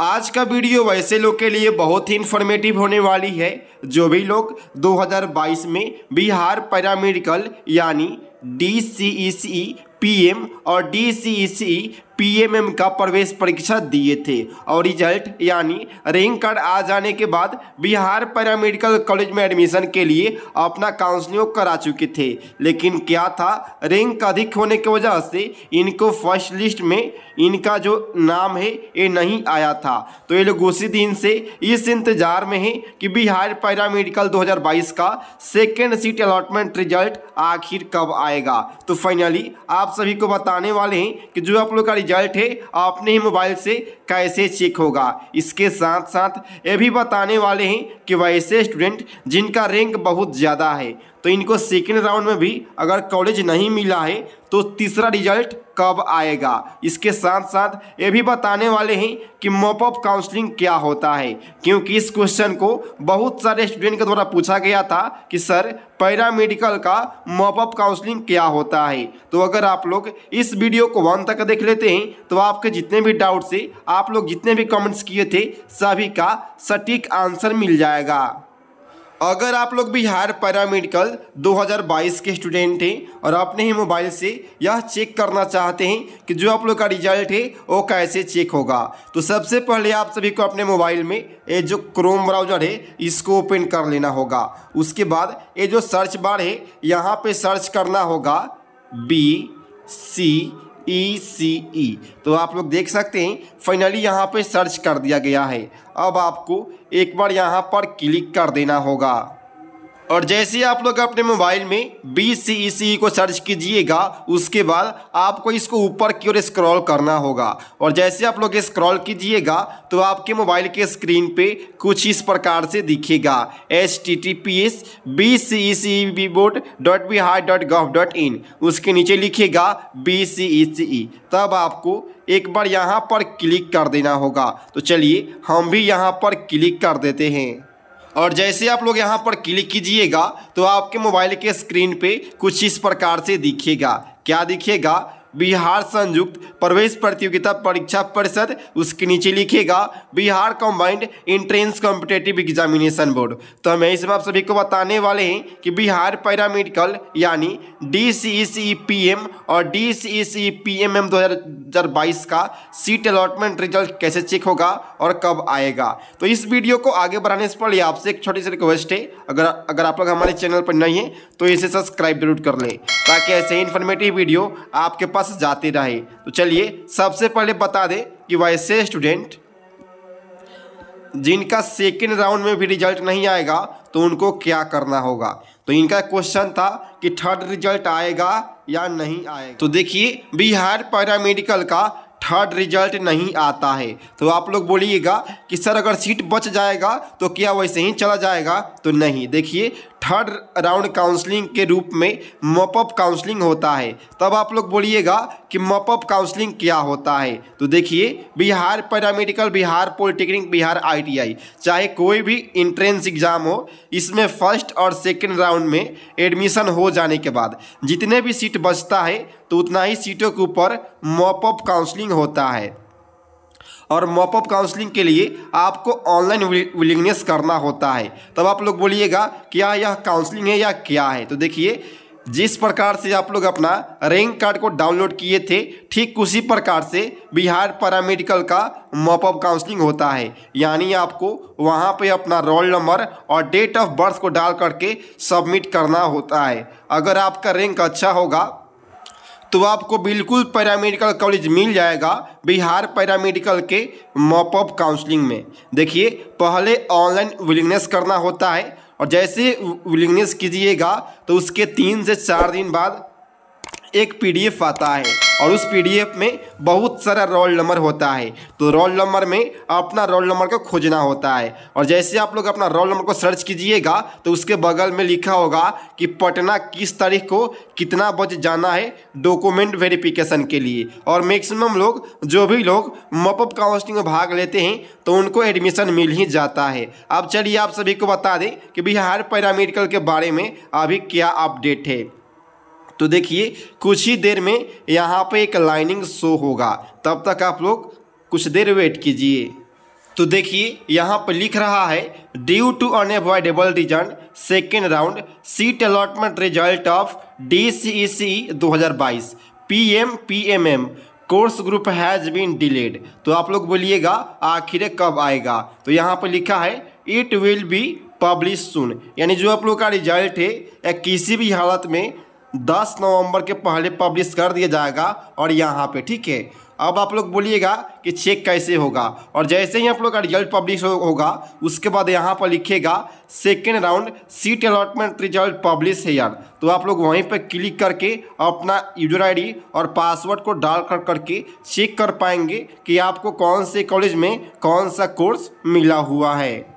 आज का वीडियो वैसे लोग के लिए बहुत ही इन्फॉर्मेटिव होने वाली है जो भी लोग 2022 में बिहार पैरामेडिकल यानी D C E C P M और D C E C PMM का प्रवेश परीक्षा दिए थे और रिजल्ट यानी रैंक कार्ड आ जाने के बाद बिहार पैरामेडिकल कॉलेज में एडमिशन के लिए अपना काउंसलिंग करा चुके थे लेकिन क्या था रैंक अधिक होने की वजह से इनको फर्स्ट लिस्ट में इनका जो नाम है ये नहीं आया था तो ये लोग उसी दिन से इस इंतजार में है कि बिहार पैरामेडिकल दो का सेकेंड सीट अलॉटमेंट रिजल्ट आखिर कब आएगा तो फाइनली आप सभी को बताने वाले हैं कि जो आप लोग का रिजल्ट है अपने ही मोबाइल से कैसे चेक होगा इसके साथ साथ ये भी बताने वाले हैं कि वैसे स्टूडेंट जिनका रैंक बहुत ज़्यादा है तो इनको सेकेंड राउंड में भी अगर कॉलेज नहीं मिला है तो तीसरा रिजल्ट कब आएगा इसके साथ साथ ये भी बताने वाले हैं कि मॉपअप काउंसलिंग क्या होता है क्योंकि इस क्वेश्चन को बहुत सारे स्टूडेंट के द्वारा पूछा गया था कि सर पैरामेडिकल का मॉपअप काउंसलिंग क्या होता है तो अगर आप लोग इस वीडियो को वन तक देख लेते हैं तो आपके जितने भी डाउट्स है आप लोग जितने भी कमेंट्स किए थे सभी का सटीक आंसर मिल जाएगा अगर आप लोग बिहार पैरामेडिकल 2022 के स्टूडेंट हैं और अपने ही मोबाइल से यह चेक करना चाहते हैं कि जो आप लोग का रिजल्ट है वो कैसे चेक होगा तो सबसे पहले आप सभी को अपने मोबाइल में ये जो क्रोम ब्राउजर है इसको ओपन कर लेना होगा उसके बाद ये जो सर्च बार है यहाँ पे सर्च करना होगा बी सी ई सी ई तो आप लोग देख सकते हैं फाइनली यहाँ पे सर्च कर दिया गया है अब आपको एक बार यहाँ पर क्लिक कर देना होगा और जैसे आप लोग अपने मोबाइल में बी सी ई सी को सर्च कीजिएगा उसके बाद आपको इसको ऊपर की ओर स्क्रॉल करना होगा और जैसे आप लोग स्क्रॉल कीजिएगा तो आपके मोबाइल के स्क्रीन पे कुछ इस प्रकार से दिखेगा H T T P S B C E C B board dot high dot gov dot in उसके नीचे लिखेगा बी सी ई सी ई तब आपको एक बार यहाँ पर क्लिक कर देना होगा तो चलिए हम भी यहाँ पर क्लिक कर देते हैं और जैसे आप लोग यहाँ पर क्लिक कीजिएगा तो आपके मोबाइल के स्क्रीन पे कुछ इस प्रकार से दिखेगा क्या दिखेगा बिहार संयुक्त प्रवेश प्रतियोगिता परीक्षा परिषद उसके नीचे लिखेगा Bihar combined entrance competitive examination board तो हम इसमें आप सभी को बताने वाले हैं कि बिहार पैरामेडिकल यानी D C C P M और D C C P M M दो हज़ार बाईस का सीट अलॉटमेंट रिजल्ट कैसे चेक होगा और कब आएगा तो इस वीडियो को आगे बढ़ाने से पहले आपसे एक छोटी सी रिक्वेस्ट है अगर अगर आप लोग हमारे चैनल पर नहीं है तो इसे सब्सक्राइब जरूर कर लें ताकि ऐसे इन्फॉर्मेटिव वीडियो आपके पास पास जाते रहे तो चलिए सबसे पहले बता दें कि वैसे स्टूडेंट जिनका सेकेंड राउंड में भी रिजल्ट नहीं आएगा तो उनको क्या करना होगा तो इनका क्वेश्चन था कि थर्ड रिजल्ट आएगा या नहीं आएगा तो देखिए बिहार पैरामेडिकल का थर्ड रिजल्ट नहीं आता है तो आप लोग बोलिएगा कि सर अगर सीट बच जाएगा तो क्या वैसे ही चला जाएगा तो नहीं देखिए थर्ड राउंड काउंसलिंग के रूप में मॉपअप काउंसलिंग होता है तब आप लोग बोलिएगा कि मॉपअप काउंसलिंग क्या होता है तो देखिए Bihar paramedical Bihar polytechnic Bihar ITI चाहे कोई भी इंट्रेंस एग्ज़ाम हो इसमें फर्स्ट और सेकेंड राउंड में एडमिशन हो जाने के बाद जितने भी सीट बचता है तो उतना ही सीटों के ऊपर मॉपअप काउंसलिंग होता है और मॉपअप काउंसलिंग के लिए आपको ऑनलाइन विलिंगनेस करना होता है तब आप लोग बोलिएगा क्या हाँ, यह काउंसलिंग है या क्या है तो देखिए जिस प्रकार से आप लोग अपना रैंक कार्ड को डाउनलोड किए थे ठीक उसी प्रकार से बिहार पैरामेडिकल का मॉपअप काउंसलिंग होता है यानी आपको वहाँ पे अपना रोल नंबर और डेट ऑफ बर्थ को डाल करके सबमिट करना होता है अगर आपका रैंक अच्छा होगा तो आपको बिल्कुल पैरामेडिकल कॉलेज मिल जाएगा बिहार पैरामेडिकल के मॉपअप काउंसलिंग में देखिए पहले ऑनलाइन विलिंगनेस करना होता है और जैसे विलिंगनेस कीजिएगा तो उसके तीन से चार दिन बाद एक पीडीएफ आता है और उस पीडीएफ में बहुत सारा रोल नंबर होता है तो रोल नंबर में अपना रोल नंबर को खोजना होता है और जैसे आप लोग अपना रोल नंबर को सर्च कीजिएगा तो उसके बगल में लिखा होगा कि पटना किस तारीख को कितना बजे जाना है डॉक्यूमेंट वेरिफिकेशन के लिए और मैक्सिमम लोग जो भी लोग मपअप काउंसलिंग में भाग लेते हैं तो उनको एडमिशन मिल ही जाता है अब चलिए आप सभी को बता दें कि बिहार पैरामेडिकल के बारे में अभी क्या अपडेट है तो देखिए कुछ ही देर में यहाँ पे एक लाइनिंग शो होगा तब तक आप लोग कुछ देर वेट कीजिए तो देखिए यहाँ पर लिख रहा है due to unavoidable reason second round seat allotment result of D C E C दो हज़ार बाईस P M P M M course group has been delayed तो आप लोग बोलिएगा आखिर कब आएगा तो यहाँ पर लिखा है it will be publish soon यानी जो आप लोग का रिजल्ट है या किसी भी हालत में दस नवंबर के पहले पब्लिश कर दिया जाएगा और यहाँ पे ठीक है अब आप लोग बोलिएगा कि चेक कैसे होगा और जैसे ही आप लोग का रिजल्ट पब्लिश हो, होगा उसके बाद यहाँ पर लिखेगा second round seat allotment result publish है यार तो आप लोग वहीं पर क्लिक करके अपना यूजर आई और पासवर्ड को डाल कर करके चेक कर पाएंगे कि आपको कौन से कॉलेज में कौन सा कोर्स मिला हुआ है